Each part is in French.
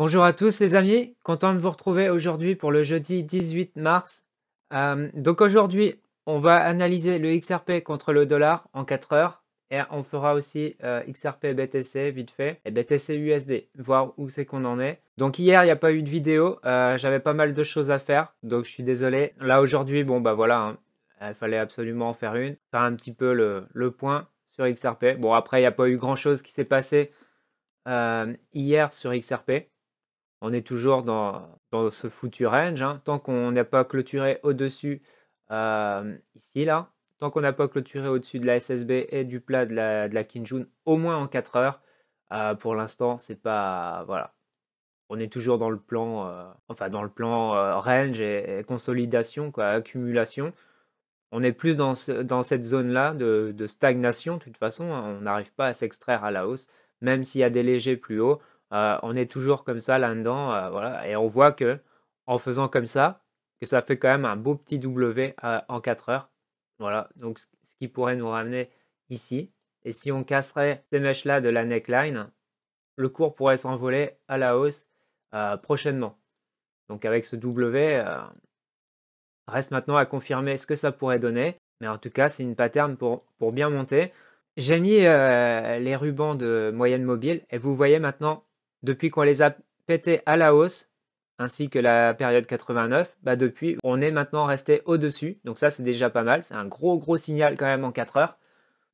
Bonjour à tous les amis, content de vous retrouver aujourd'hui pour le jeudi 18 mars. Euh, donc aujourd'hui, on va analyser le XRP contre le dollar en 4 heures et on fera aussi euh, XRP BTC vite fait et BTC USD, voir où c'est qu'on en est. Donc hier, il n'y a pas eu de vidéo, euh, j'avais pas mal de choses à faire, donc je suis désolé. Là aujourd'hui, bon bah voilà, hein. il fallait absolument en faire une, faire un petit peu le, le point sur XRP. Bon après, il n'y a pas eu grand chose qui s'est passé hier sur XRP on est toujours dans, ce foutu range. Hein. Tant qu'on n'a pas clôturé au-dessus, euh, ici, là, tant qu'on n'a pas clôturé au-dessus de la SSB et du plat de la, de Kinjun, au moins en 4 heures, euh, pour l'instant, c'est pas... Voilà. On est toujours dans le plan, euh, enfin dans le plan range et, consolidation, quoi, accumulation. On est plus dans, cette zone-là de, stagnation, de toute façon. Hein. on n'arrive pas à s'extraire à la hausse, même s'il y a des légers plus hauts euh, on est toujours comme ça là-dedans, euh, et on voit que en faisant comme ça, que ça fait quand même un beau petit W euh, en 4 heures. Voilà, donc ce qui pourrait nous ramener ici. Et si on casserait ces mèches-là de la neckline, le cours pourrait s'envoler à la hausse prochainement. Donc avec ce W, reste maintenant à confirmer ce que ça pourrait donner. Mais en tout cas, c'est une pattern pour, pour bien monter. J'ai mis les rubans de moyenne mobile et vous voyez maintenant depuis qu'on les a pétés à la hausse, ainsi que la période 89, bah depuis, on est maintenant resté au-dessus. Donc ça, c'est déjà pas mal. C'est un gros, gros signal quand même en 4 heures.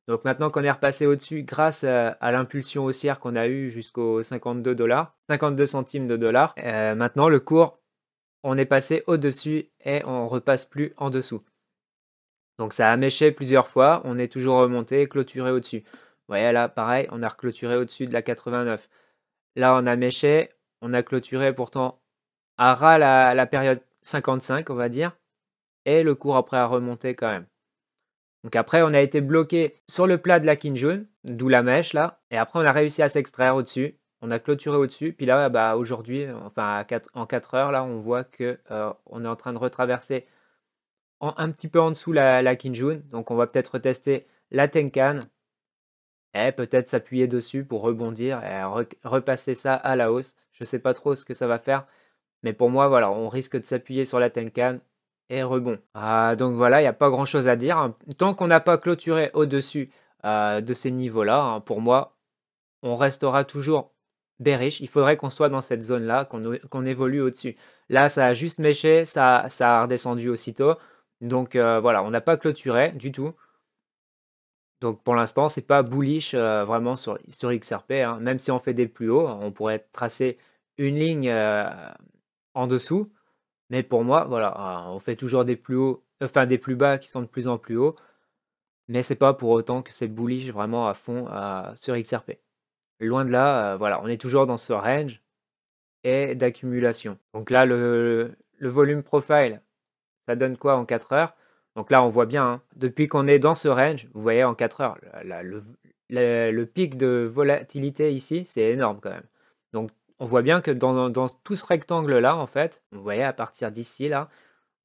Donc maintenant qu'on est repassé au-dessus grâce euh, à, l'impulsion haussière qu'on a eue jusqu'au 52 dollars, 52 centimes de dollars, euh, maintenant le cours, on est passé au-dessus et on repasse plus en dessous. Donc ça a méché plusieurs fois, on est toujours remonté clôturé au-dessus. Vous voyez là, pareil, on a reclôturé au-dessus de la 89. Là, on a mêché, on a clôturé pourtant à ras la, période 55, on va dire, et le cours après a remonté quand même. Donc après, on a été bloqué sur le plat de la Kinjun, d'où la mèche là, et après on a réussi à s'extraire au-dessus, on a clôturé au-dessus, puis là, bah, aujourd'hui, enfin en 4 heures, là, on voit que euh, on est en train de retraverser un petit peu en dessous la, la Kinjun, donc on va peut-être tester la Tenkan, et eh, peut-être s'appuyer dessus pour rebondir et repasser ça à la hausse. Je ne sais pas trop ce que ça va faire, mais pour moi, voilà, on risque de s'appuyer sur la Tenkan et rebond. Ah, donc voilà, il n'y a pas grand chose à dire. Hein. Tant qu'on n'a pas clôturé au-dessus euh, de ces niveaux-là, hein, pour moi, on restera toujours bearish. Il faudrait qu'on soit dans cette zone-là, qu'on évolue au-dessus. Là, ça a juste méché, ça, ça a redescendu aussitôt. Donc euh, voilà, on n'a pas clôturé du tout. Donc pour l'instant, ce c'est pas bullish euh, vraiment sur, XRP. Hein. Même si on fait des plus hauts, on pourrait tracer une ligne euh, en dessous. Mais pour moi, voilà, euh, on fait toujours des plus hauts, enfin des plus bas qui sont de plus en plus hauts. Mais c'est pas pour autant que c'est bullish vraiment à fond sur XRP. Loin de là, voilà, on est toujours dans ce range et d'accumulation. Donc là, le, le volume profile, ça donne quoi en 4 heures donc là, on voit bien, hein. depuis qu'on est dans ce range, vous voyez en 4 heures, le, pic de volatilité ici, c'est énorme quand même. Donc on voit bien que dans, tout ce rectangle-là, en fait, vous voyez à partir d'ici, là,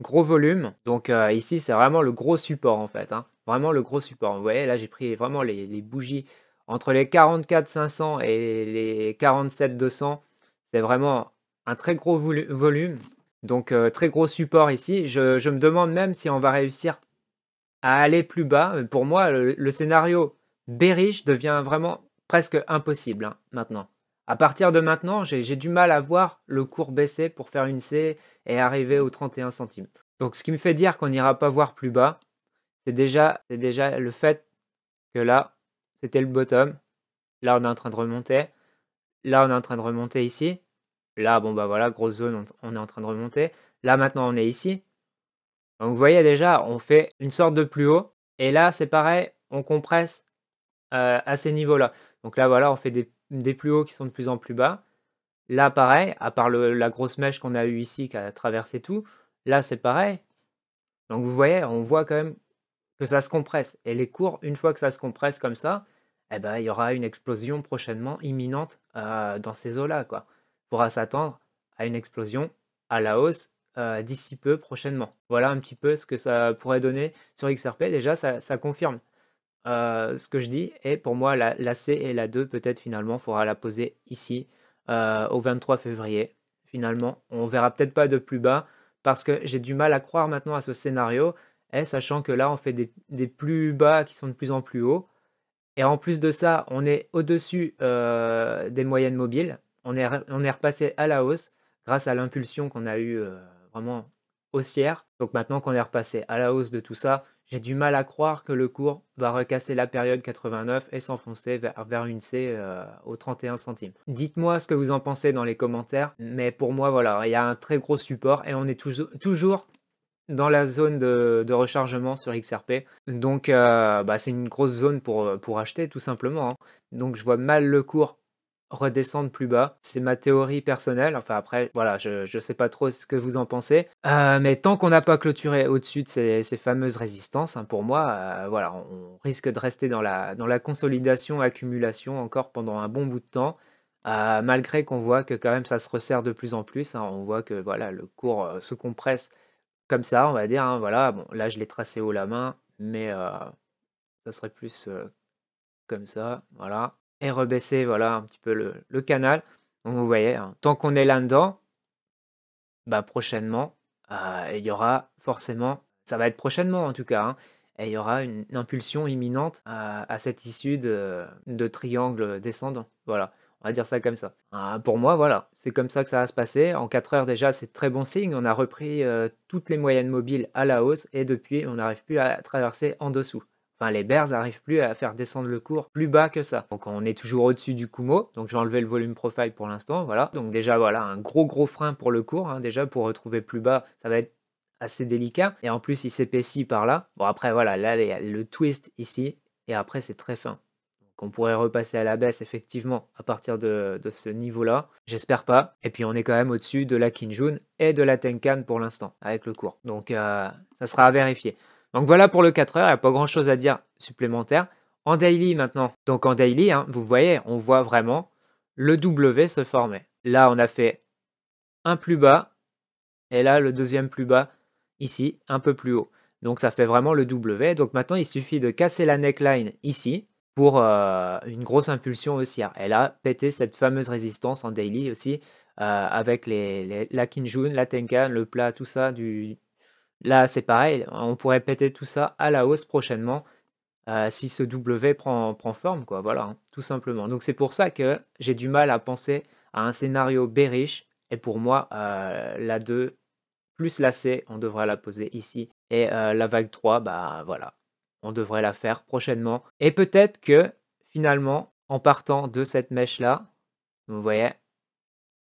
gros volume. Donc euh, ici, c'est vraiment le gros support en fait. Hein. Vraiment le gros support. Vous voyez, là, j'ai pris vraiment les, les, bougies entre les 44 500 et les 47 200. C'est vraiment un très gros volume. Donc euh, très gros support ici. Je, me demande même si on va réussir à aller plus bas. Euh, pour moi, le, scénario scénario bearish devient vraiment presque impossible hein, maintenant. À partir de maintenant, j'ai du mal à voir le cours baisser pour faire une C et arriver aux 31 centimes. Donc ce qui me fait dire qu'on n'ira pas voir plus bas, c'est déjà le fait que là, c'était le bottom. Là, on est en train de remonter. Là, on est en train de remonter ici. Là, bon, bah voilà, grosse zone, on, est en train de remonter. Là, maintenant, on est ici. Donc, vous voyez déjà, on fait une sorte de plus haut. Et là, c'est pareil, on compresse euh, à ces niveaux-là. Donc là, voilà, on fait des, plus hauts qui sont de plus en plus bas. Là, pareil, à part la grosse mèche qu'on a eue ici qui a traversé tout. Là, c'est pareil. Donc, vous voyez, on voit quand même que ça se compresse. Et les cours, une fois que ça se compresse comme ça, eh ben, il y aura une explosion prochainement imminente euh, dans ces eaux-là. quoi pourra s'attendre à une explosion à la hausse euh, d'ici peu prochainement. Voilà un petit peu ce que ça pourrait donner sur XRP. Déjà, ça, confirme euh, ce que je dis. Et pour moi, la, C et la 2, peut-être finalement, faudra la poser ici euh, au 23 février. Finalement, on verra peut-être pas de plus bas parce que j'ai du mal à croire maintenant à ce scénario. Et sachant que là, on fait des, des plus bas qui sont de plus en plus hauts. Et en plus de ça, on est au-dessus des moyennes mobiles on est, on repassé à la hausse grâce à l'impulsion qu'on a eue euh, vraiment haussière. Donc maintenant qu'on est repassé à la hausse de tout ça, j'ai du mal à croire que le cours va recasser la période 89 et s'enfoncer vers, vers, une C euh, au 31 centimes. Dites-moi ce que vous en pensez dans les commentaires, mais pour moi, voilà, il y a un très gros support et on est toujours, toujours dans la zone de, rechargement sur XRP. Donc, euh, bah, c'est une grosse zone pour, pour acheter, tout simplement. Hein. Donc, je vois mal le cours redescendre plus bas. C'est ma théorie personnelle. Enfin, après, voilà, je ne sais pas trop ce que vous en pensez. Euh, mais tant qu'on n'a pas clôturé au-dessus de ces, ces, fameuses résistances, hein, pour moi, euh, voilà, on risque de rester dans la, dans la consolidation, accumulation encore pendant un bon bout de temps. Euh, malgré qu'on voit que quand même ça se resserre de plus en plus, hein. on voit que voilà le cours se compresse comme ça, on va dire. Hein. voilà, bon, là je l'ai tracé haut la main, mais ça serait plus comme ça, voilà et rebaisser voilà un petit peu le, canal. Donc vous voyez, hein, tant qu'on est là-dedans, bah prochainement, euh, il y aura forcément, ça va être prochainement en tout cas, hein, et il y aura une, impulsion imminente à, cette issue de, triangle descendant. Voilà, on va dire ça comme ça. Euh, pour moi, voilà, c'est comme ça que ça va se passer. En 4 heures déjà, c'est très bon signe. On a repris euh, toutes les moyennes mobiles à la hausse et depuis, on n'arrive plus à traverser en dessous les Bears n'arrivent plus à faire descendre le cours plus bas que ça. Donc on est toujours au-dessus du Kumo. Donc j'ai enlevé le volume profile pour l'instant. Voilà. Donc déjà voilà un gros gros frein pour le cours. Hein. Déjà pour retrouver plus bas, ça va être assez délicat. Et en plus il s'épaissit par là. Bon après voilà, là le twist ici et après c'est très fin. Donc on pourrait repasser à la baisse effectivement à partir de, ce niveau-là. J'espère pas. Et puis on est quand même au-dessus de la Kinjun et de la Tenkan pour l'instant avec le cours. Donc euh, ça sera à vérifier. Donc voilà pour le 4 heures, il n'y a pas grand chose à dire supplémentaire. En daily maintenant, donc en daily, hein, vous voyez, on voit vraiment le W se former. Là, on a fait un plus bas, et là, le deuxième plus bas, ici, un peu plus haut. Donc ça fait vraiment le W. Donc maintenant, il suffit de casser la neckline ici pour euh, une grosse impulsion haussière. Elle a pété cette fameuse résistance en daily aussi, euh, avec les, la Kinjun, la Tenkan, le plat, tout ça du, Là, c'est pareil, on pourrait péter tout ça à la hausse prochainement euh, si ce W prend, forme, quoi, voilà, hein, tout simplement. Donc c'est pour ça que j'ai du mal à penser à un scénario bearish, et pour moi, euh, la 2 plus la C, on devrait la poser ici, et euh, la vague 3, bah voilà, on devrait la faire prochainement. Et peut-être que, finalement, en partant de cette mèche-là, vous voyez,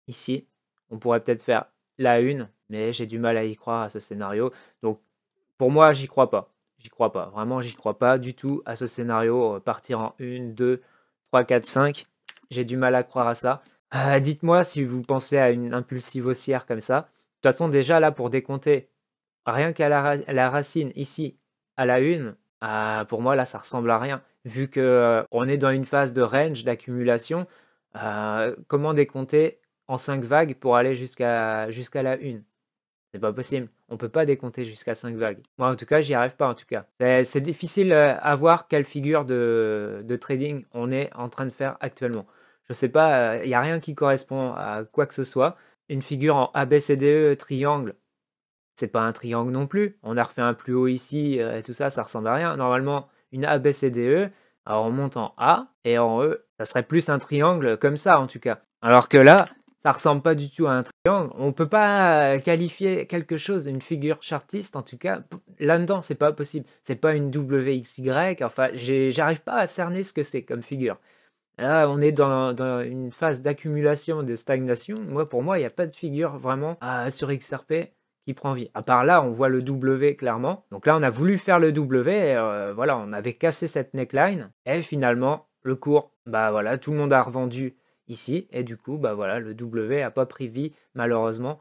ici, on pourrait peut-être faire la 1, mais j'ai du mal à y croire à ce scénario. Donc pour moi, j'y crois pas. J'y crois pas. Vraiment, j'y crois pas du tout à ce scénario. Euh, partir en 1, 2, 3, 4, 5. J'ai du mal à croire à ça. Euh, dites-moi si vous pensez à une impulsive haussière comme ça. De toute façon, déjà là, pour décompter, rien qu'à la, racine, ici, à la 1, euh, pour moi, là, ça ressemble à rien. Vu que on est dans une phase de range, d'accumulation, comment décompter en 5 vagues pour aller jusqu'à jusqu'à la 1 c'est pas possible. On peut pas décompter jusqu'à 5 vagues. Moi, en tout cas, j'y arrive pas, en tout cas. C'est difficile euh, à voir quelle figure de, trading on est en train de faire actuellement. Je sais pas, il euh, n'y a rien qui correspond à quoi que ce soit. Une figure en ABCDE triangle, c'est pas un triangle non plus. On a refait un plus haut ici euh, et tout ça, ça ressemble à rien. Normalement, une ABCDE, alors on monte en A et en E, ça serait plus un triangle comme ça en tout cas. Alors que là, ça ressemble pas du tout à un triangle. On peut pas euh, qualifier quelque chose, une figure chartiste en tout cas. Là-dedans, c'est pas possible. C'est pas une WXY. Enfin, j'arrive pas à cerner ce que c'est comme figure. Là, on est dans, une phase d'accumulation, de stagnation. Moi, pour moi, il n'y a pas de figure vraiment sur XRP qui prend vie. À part là, on voit le W clairement. Donc là, on a voulu faire le W. Euh, voilà, on avait cassé cette neckline. Et finalement, le cours, bah voilà, tout le monde a revendu ici. Et du coup, bah voilà, le W a pas pris vie, malheureusement.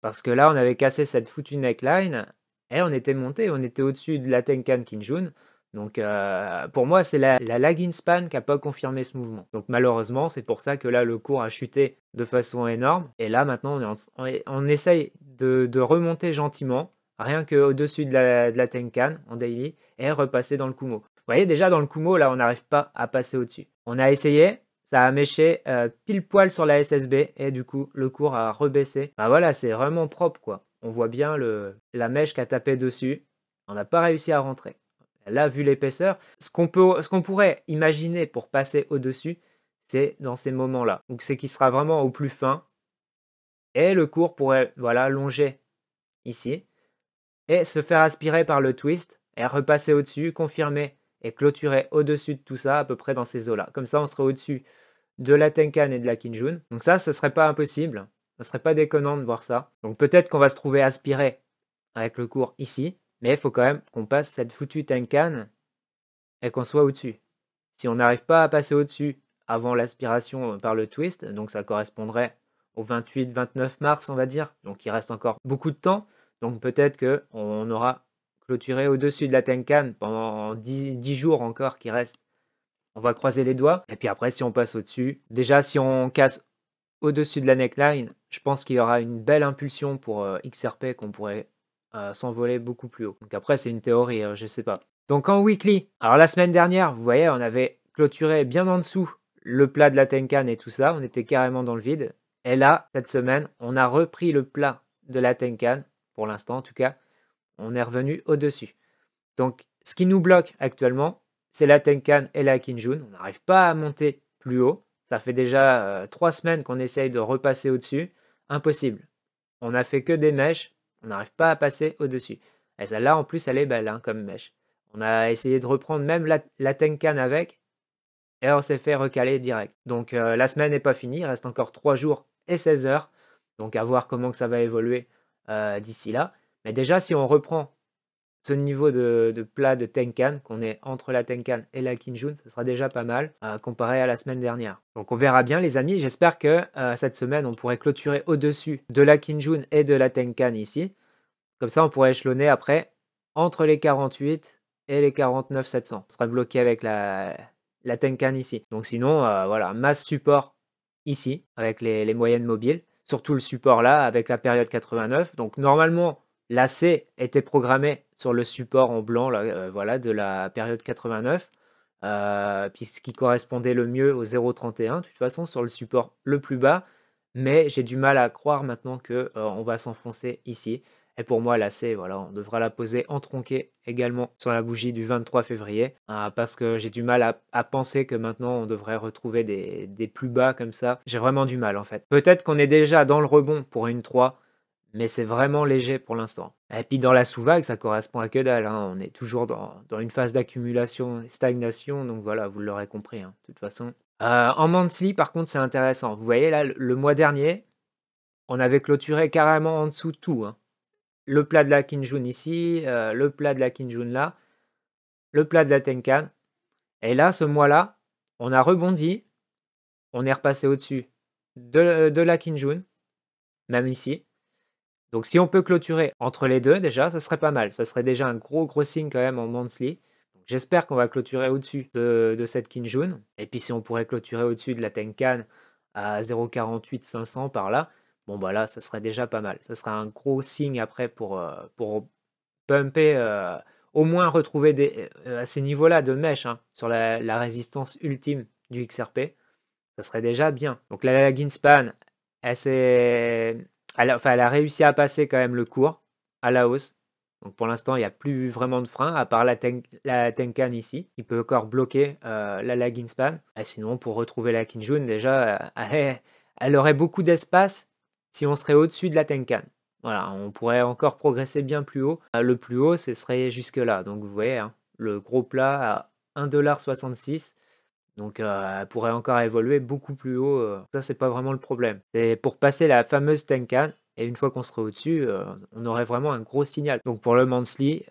Parce que là, on avait cassé cette foutue neckline. Et on était monté, on était au-dessus de la Tenkan Kinjun. Donc euh, pour moi, c'est la, la lag span qui n'a pas confirmé ce mouvement. Donc malheureusement, c'est pour ça que là, le cours a chuté de façon énorme. Et là, maintenant, on, essaye de, remonter gentiment, rien que au dessus de la, de la Tenkan en daily, et repasser dans le Kumo. Vous voyez, déjà dans le Kumo, là, on n'arrive pas à passer au-dessus. On a essayé, ça a méché euh, pile poil sur la SSB et du coup le cours a rebaissé. Bah voilà, c'est vraiment propre quoi. On voit bien le, la mèche qui a tapé dessus. On n'a pas réussi à rentrer. Là, vu l'épaisseur, ce qu'on qu'on pourrait imaginer pour passer au-dessus, c'est dans ces moments-là. Donc c'est qu'il sera vraiment au plus fin. Et le cours pourrait voilà, longer ici et se faire aspirer par le twist et repasser au-dessus, confirmer et clôturer au-dessus de tout ça, à peu près dans ces eaux-là. Comme ça, on serait au-dessus de la Tenkan et de la Kinjun. Donc ça, ce serait pas impossible. Ce serait pas déconnant de voir ça. Donc peut-être qu'on va se trouver aspiré avec le cours ici, mais il faut quand même qu'on passe cette foutue Tenkan et qu'on soit au-dessus. Si on n'arrive pas à passer au-dessus avant l'aspiration euh, par le twist, donc ça correspondrait au 28-29 mars, on va dire, donc il reste encore beaucoup de temps, donc peut-être qu'on aura clôturer au-dessus de la Tenkan pendant 10, jours encore qui restent. On va croiser les doigts. Et puis après, si on passe au-dessus, déjà, si on casse au-dessus de la neckline, je pense qu'il y aura une belle impulsion pour euh, XRP qu'on pourrait euh, s'envoler beaucoup plus haut. Donc après, c'est une théorie, je hein, je sais pas. Donc en weekly, alors la semaine dernière, vous voyez, on avait clôturé bien en dessous le plat de la Tenkan et tout ça, on était carrément dans le vide. Et là, cette semaine, on a repris le plat de la Tenkan, pour l'instant en tout cas, on est revenu au-dessus. Donc, ce qui nous bloque actuellement, c'est la Tenkan et la Kinjun. On n'arrive pas à monter plus haut. Ça fait déjà euh, trois semaines qu'on essaye de repasser au-dessus. Impossible. On n'a fait que des mèches. On n'arrive pas à passer au-dessus. Et celle-là, en plus, elle est belle hein, comme mèche. On a essayé de reprendre même la, Tenkan avec. Et on s'est fait recaler direct. Donc euh, la semaine n'est pas finie. Il reste encore trois jours et 16 heures. Donc à voir comment que ça va évoluer euh, d'ici là. Mais déjà, si on reprend ce niveau de, plat de Tenkan, qu'on est entre la Tenkan et la Kinjun, ce sera déjà pas mal euh, comparé à la semaine dernière. Donc on verra bien les amis, j'espère que euh, cette semaine on pourrait clôturer au-dessus de la Kinjun et de la Tenkan ici. Comme ça on pourrait échelonner après entre les 48 et les 49 700. sera bloqué avec la, Tenkan ici. Donc sinon, euh, voilà, masse support ici avec les, les moyennes mobiles. Surtout le support là avec la période 89. Donc normalement, C était programmé sur le support en blanc euh, voilà, de la période 89, euh, ce qui correspondait le mieux au 0,31, de toute façon, sur le support le plus bas. Mais j'ai du mal à croire maintenant que euh, on va s'enfoncer ici. Et pour moi, la C, voilà, on devra la poser en tronqué également sur la bougie du 23 février, parce que j'ai du mal à, penser que maintenant on devrait retrouver des, des plus bas comme ça. J'ai vraiment du mal en fait. Peut-être qu'on est déjà dans le rebond pour une 3, mais c'est vraiment léger pour l'instant. Et puis dans la sous-vague, ça correspond à que dalle. Hein. On est toujours dans, une phase d'accumulation, stagnation, donc voilà, vous l'aurez compris, hein. de toute façon. Euh, en monthly, par contre, c'est intéressant. Vous voyez là, le mois dernier, on avait clôturé carrément en dessous de tout. Hein. Le plat de la Kinjun ici, euh, le plat de la Kinjun là, le plat de la Tenkan. Et là, ce mois-là, on a rebondi, on est repassé au-dessus de, euh, de la Kinjun, même ici donc si on peut clôturer entre les deux déjà, ça serait pas mal. Ça serait déjà un gros gros signe quand même en monthly. J'espère qu'on va clôturer au-dessus de, de, cette Kinjun. Et puis si on pourrait clôturer au-dessus de la Tenkan à 0,48 500 par là, bon bah là, ça serait déjà pas mal. Ça serait un gros signe après pour, euh, pour pumper, euh, au moins retrouver euh, à ces niveaux-là de mèche hein, sur la, résistance ultime du XRP. Ça serait déjà bien. Donc la, la elle s'est elle, a, réussi à passer quand même le cours à la hausse. Donc pour l'instant, il n'y a plus vraiment de frein, à part la, Tenkan ici, Il peut encore bloquer euh, la la Span, Et sinon, pour retrouver la Kinjun, déjà, euh, elle, aurait beaucoup d'espace si on serait au-dessus de la Tenkan. Voilà, on pourrait encore progresser bien plus haut. Euh, le plus haut, ce serait jusque-là. Donc vous voyez, hein, le gros plat à 1,66$. Donc euh, elle pourrait encore évoluer beaucoup plus haut. Euh. Ça, c'est pas vraiment le problème. C'est pour passer la fameuse Tenkan. Et une fois qu'on serait au-dessus, euh, on aurait vraiment un gros signal. Donc pour le monthly,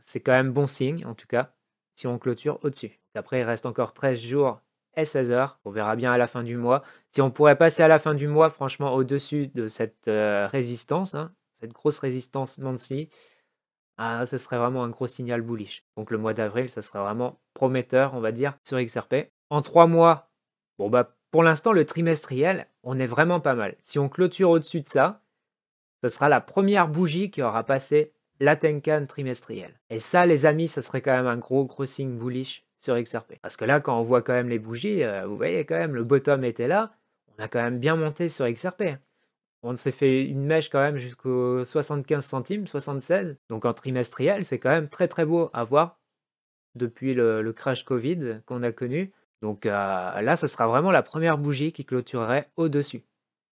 c'est quand même bon signe, en tout cas, si on clôture au-dessus. Après, il reste encore 13 jours et 16 heures. On verra bien à la fin du mois. Si on pourrait passer à la fin du mois, franchement, au-dessus de cette résistance, hein, cette grosse résistance monthly, ah, ce serait vraiment un gros signal bullish. Donc le mois d'avril, ça serait vraiment prometteur, on va dire, sur XRP. En trois mois, bon bah pour l'instant, le trimestriel, on est vraiment pas mal. Si on clôture au-dessus de ça, ce sera la première bougie qui aura passé la Tenkan trimestrielle. Et ça, les amis, ça serait quand même un gros, gros signe bullish sur XRP. Parce que là, quand on voit quand même les bougies, euh, vous voyez quand même, le bottom était là, on a quand même bien monté sur XRP. On s'est fait une mèche quand même jusqu'au 75 centimes, 76. Donc en trimestriel, c'est quand même très très beau à voir depuis le, crash Covid qu'on a connu. Donc euh, là, ce sera vraiment la première bougie qui clôturerait au-dessus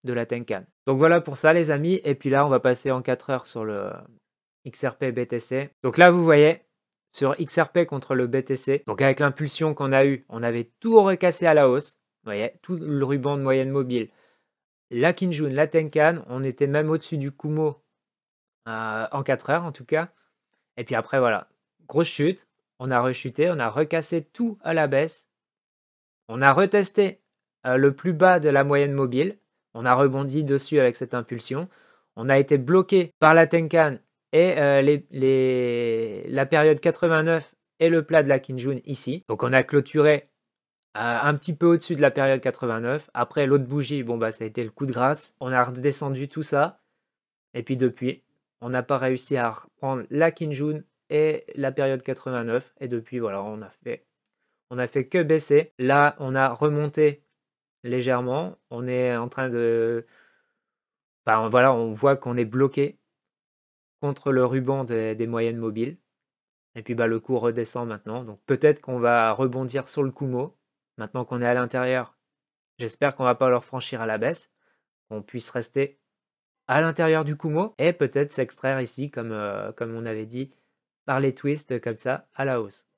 de la Tenkan. Donc voilà pour ça les amis. Et puis là, on va passer en 4 heures sur le XRP BTC. Donc là, vous voyez, sur XRP contre le BTC, donc avec l'impulsion qu'on a eue, on avait tout recassé à la hausse. Vous voyez, tout le ruban de moyenne mobile, la Kinjun, la Tenkan, on était même au-dessus du Kumo euh, en 4 heures en tout cas. Et puis après, voilà, grosse chute, on a rechuté, on a recassé tout à la baisse. On a retesté euh, le plus bas de la moyenne mobile, on a rebondi dessus avec cette impulsion. On a été bloqué par la Tenkan et euh, la période 89 et le plat de la Kinjun ici. Donc on a clôturé euh, un petit peu au-dessus de la période 89. Après, l'autre bougie, bon, bah, ça a été le coup de grâce. On a redescendu tout ça. Et puis depuis, on n'a pas réussi à reprendre la Kinjun et la période 89. Et depuis, voilà, on a fait, on a fait que baisser. Là, on a remonté légèrement. On est en train de, voilà, on voit qu'on est bloqué contre le ruban des, moyennes mobiles. Et puis bah, le cours redescend maintenant. Donc peut-être qu'on va rebondir sur le Kumo. Maintenant qu'on est à l'intérieur, j'espère qu'on va pas leur franchir à la baisse, qu'on puisse rester à l'intérieur du Kumo et peut-être s'extraire ici, comme, euh, comme on avait dit, par les twists comme ça à la hausse.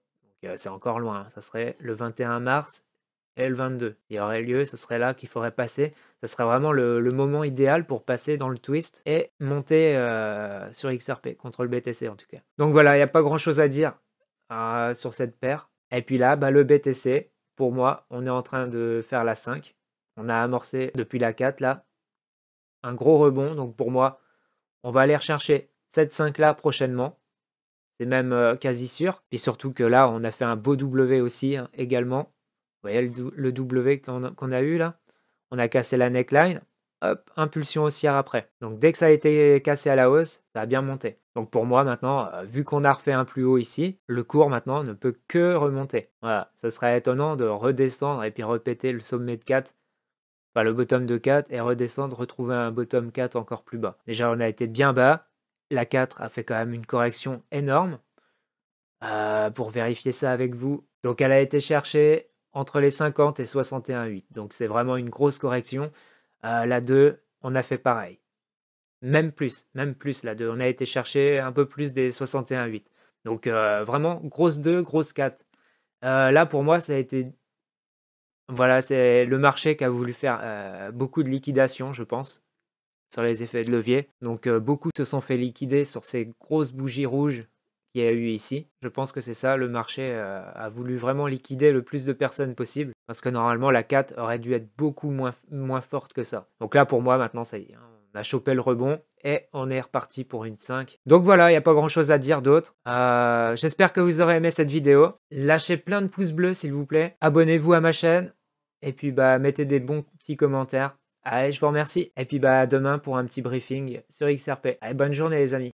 Euh, c'est encore loin, hein. ça serait le 21 mars et le 22. Il y aurait lieu, ce serait là qu'il faudrait passer. Ce serait vraiment le, moment idéal pour passer dans le twist et monter euh, sur XRP, contre le BTC en tout cas. Donc voilà, il n'y a pas grand chose à dire sur cette paire. Et puis là, bah, le BTC, pour moi, on est en train de faire la 5. On a amorcé depuis la 4 là. Un gros rebond. Donc pour moi, on va aller rechercher cette 5 là prochainement. C'est même euh, quasi sûr. Puis surtout que là, on a fait un beau W aussi hein, également. voyez le, W qu'on a eu là On a cassé la neckline hop, impulsion haussière après. Donc dès que ça a été cassé à la hausse, ça a bien monté. Donc pour moi maintenant, euh, vu qu'on a refait un plus haut ici, le cours maintenant ne peut que remonter. Voilà, ce serait étonnant de redescendre et puis répéter le sommet de 4, enfin le bottom de 4 et redescendre, retrouver un bottom 4 encore plus bas. Déjà on a été bien bas, la 4 a fait quand même une correction énorme. Euh, pour vérifier ça avec vous. Donc elle a été cherchée entre les 50 et 61,8. Donc c'est vraiment une grosse correction. Euh, la 2, on a fait pareil. Même plus, même plus la 2. On a été chercher un peu plus des 61-8. Donc euh, vraiment, grosse 2, grosse 4. Euh, là, pour moi, ça a été... Voilà, c'est le marché qui a voulu faire beaucoup de liquidation je pense, sur les effets de levier. Donc beaucoup se sont fait liquider sur ces grosses bougies rouges qu'il y a eu ici. Je pense que c'est ça, le marché a voulu vraiment liquider le plus de personnes possible. Parce que normalement, la 4 aurait dû être beaucoup moins, moins forte que ça. Donc là, pour moi, maintenant, ça y est. Hein. on a chopé le rebond et on est reparti pour une 5. Donc voilà, il n'y a pas grand chose à dire d'autre. Euh, j'espère que vous aurez aimé cette vidéo. Lâchez plein de pouces bleus s'il vous plaît. Abonnez-vous à ma chaîne. Et puis bah mettez des bons petits commentaires. Allez, je vous remercie. Et puis bah à demain pour un petit briefing sur XRP. Allez, bonne journée les amis.